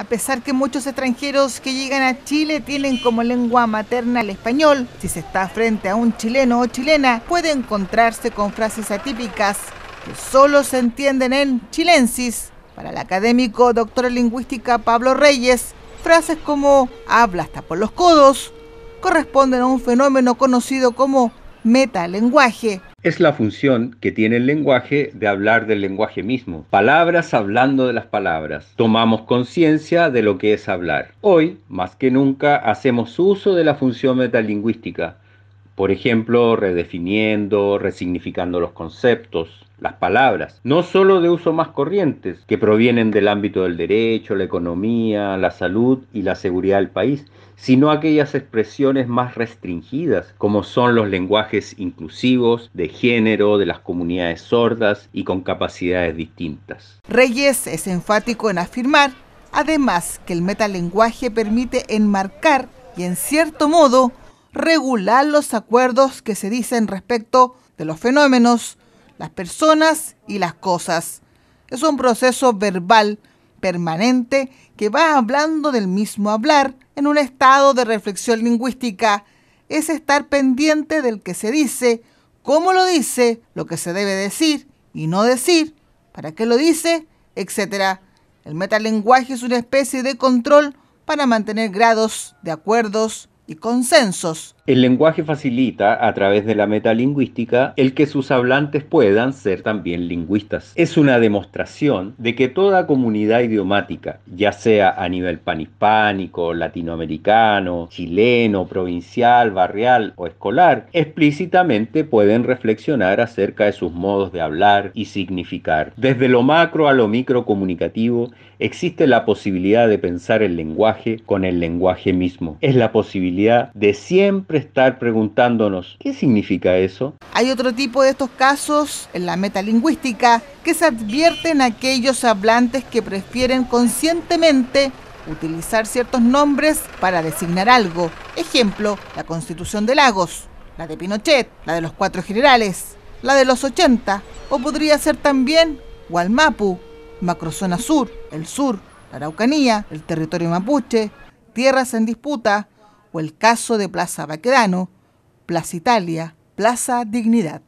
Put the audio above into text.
A pesar que muchos extranjeros que llegan a Chile tienen como lengua materna el español, si se está frente a un chileno o chilena, puede encontrarse con frases atípicas que solo se entienden en chilensis. Para el académico doctor en lingüística Pablo Reyes, frases como habla hasta por los codos corresponden a un fenómeno conocido como metalenguaje, es la función que tiene el lenguaje de hablar del lenguaje mismo. Palabras hablando de las palabras. Tomamos conciencia de lo que es hablar. Hoy, más que nunca, hacemos uso de la función metalingüística por ejemplo, redefiniendo, resignificando los conceptos, las palabras, no solo de uso más corrientes, que provienen del ámbito del derecho, la economía, la salud y la seguridad del país, sino aquellas expresiones más restringidas, como son los lenguajes inclusivos, de género, de las comunidades sordas y con capacidades distintas. Reyes es enfático en afirmar, además, que el metalenguaje permite enmarcar y, en cierto modo, regular los acuerdos que se dicen respecto de los fenómenos, las personas y las cosas. Es un proceso verbal permanente que va hablando del mismo hablar en un estado de reflexión lingüística. Es estar pendiente del que se dice, cómo lo dice, lo que se debe decir y no decir, para qué lo dice, etc. El metalenguaje es una especie de control para mantener grados de acuerdos y consensos el lenguaje facilita, a través de la metalingüística, el que sus hablantes puedan ser también lingüistas. Es una demostración de que toda comunidad idiomática, ya sea a nivel panhispánico, latinoamericano, chileno, provincial, barrial o escolar, explícitamente pueden reflexionar acerca de sus modos de hablar y significar. Desde lo macro a lo micro comunicativo, existe la posibilidad de pensar el lenguaje con el lenguaje mismo. Es la posibilidad de siempre estar preguntándonos, ¿qué significa eso? Hay otro tipo de estos casos en la metalingüística que se advierten aquellos hablantes que prefieren conscientemente utilizar ciertos nombres para designar algo. Ejemplo, la constitución de Lagos, la de Pinochet, la de los cuatro generales, la de los 80, o podría ser también Gualmapu, Macrozona Sur, el Sur, la Araucanía, el territorio mapuche, tierras en disputa, o el caso de Plaza Baquedano, Plaza Italia, Plaza Dignidad.